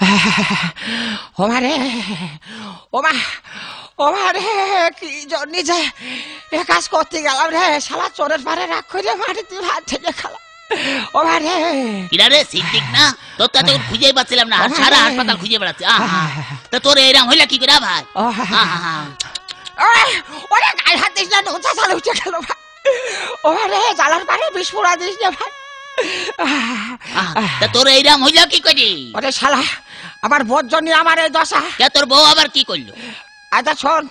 ওমা রে ওমা ওমা রে কি জন্যে যে এ কাজ করতে গেলাম রে শালা চোরের পারে রাগ করে তুই হাত থেকে খালা ওমা রে রে সিদ্দিক না তোর তো তখন খুঁজেই পাচ্ছিলাম না সারা হাসপাতাল খুঁজে বেড়াচ্ছি তা তোর এরম হইলা কি করে ভাই ওরে গায়ে হাত দিস না নোচা চালু উঠে গেল ভাই ওমা রে জ্বালার পারে বিস্ফোরা দিস না ভাই তা তোর এইরাম হইলা কি করি ওরে শালা আবার বোর জন্য আমার এই দশা কে তোর বউ আবার কি করলো আচ্ছা শোন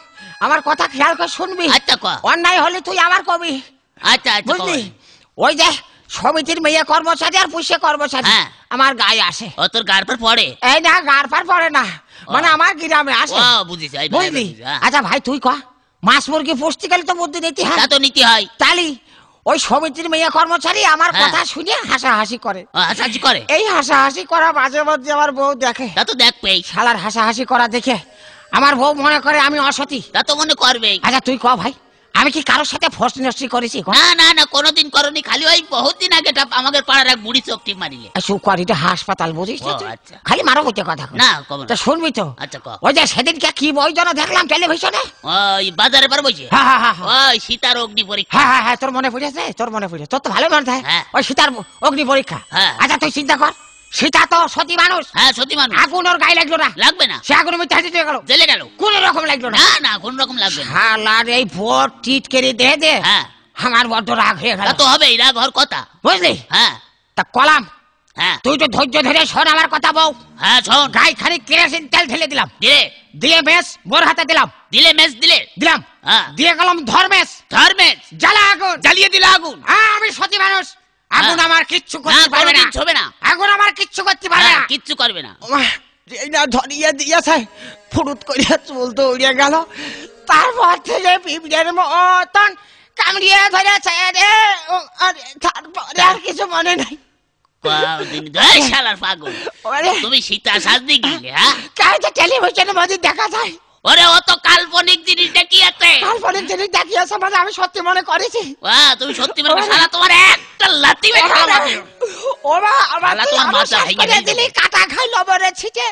আমার কথা খেয়াল করে শুনবি আচ্ছা ক অন্যায় হলে তুই আমার কবি আচ্ছা, আচ্ছা বুঝলি ওই যে সমিতির মেয়ে কর্মচারী আর পুষে কর্মচারী হ্যাঁ। আমার গায়ে আসে ও তোর গার পর পড়ে এই না গার পর পড়ে না মানে আমার গ্রামে আসে বুঝলি হ্যাঁ। আচ্ছা ভাই তুই ক মাছ মুরগি পুষতে গেলে তো বুদ্ধি নিতে হয় তা তো নিতে হয় তালি ওই সমিতির মেয়ে কর্মচারী আমার হ্যাঁ। কথা শুনে হাসাহাসি করে হাসাহাসি করে এই হাসাহাসি করা মাঝে মাঝে আমার বউ দেখে তা তো দেখবেই শালার হাসাহাসি করা দেখে আমার বউ মনে করে আমি অসতী তা তো মনে করবেই আচ্ছা তুই ক ভাই আমি কি কারোর সাথে ফোর্স নষ্টি করেছি না না না কোনোদিন করনি খালি ওই বহুত দিন আগে এটা আমাদের পাড়ার এক বুড়ি চোখটি মারিলে আর এটা হাসপাতাল বুঝিস তো আচ্ছা। খালি মারো বলতে কথা না কব তো শুনবি তো আচ্ছা, কো ওই যে সেদিনকে কি বই যেন দেখলাম টেলিভিশনে ওই বাজারে পার বইছে হ্যাঁ, হ্যাঁ হ্যাঁ হ্যাঁ ওই সীতার অগ্নি পরীক্ষা হ্যাঁ হ্যাঁ হ্যাঁ তোর মনে পড়েছে তোর মনে পড়েছে তোর তো ভালো মনে থাকে হ্যাঁ। ওই সীতার অগ্নি পরীক্ষা হ্যাঁ। আচ্ছা তুই চিন্তা কর সেটা তো সতী মানুষ হ্যাঁ সতী মানুষ আগুন ওর গায়ে লাগলো না লাগবে না সে আগুনের মধ্যে হাসি গেল জেলে গেল কোন রকম লাগলো না না কোন রকম লাগবে হালার এই ভোর টিট কেড়ে দে দে হ্যাঁ আমার বড্ড রাগ হয়ে গেল তো হবেই রাগ হওয়ার কথা বুঝলি হ্যাঁ তা কলাম হ্যাঁ তুই তো ধৈর্য ধরে শোন আমার কথা বউ হ্যাঁ শোন গায়ে খানি কেরোসিন তেল ঢেলে দিলাম দিয়ে দিয়ে মেস মোর হাতে দিলাম দিলে মেস দিলে দিলাম হ্যাঁ দিয়ে গেলাম ধর্মেশ ধর্মেশ জ্বালা আগুন জ্বালিয়ে দিলে আগুন হ্যাঁ আমি সতী মানুষ আগুন হ্যাঁ। আমার কিচ্ছু হ্যাঁ, করতে পারবে না আগুন আমার কিচ্ছু করতে পারবে হ্যাঁ, না কিচ্ছু করবে না এই না ফুরুত করিয়া গেল তারপর থেকে মতন রে তারপরে আর কিছু মনে নাই তুমি সীতা টেলিভিশনের দেখা যায় ওরে অত কাল্পনিক কাল্পনিক জিনিস আমি সত্যি মনে করেছি তুমি সত্যি মনে সারা তোমার এক একটা লাতি মেরে খাওয়া ও মা আমার মাথা ভেঙে দিলি কাটা খাই লবণে ছিটে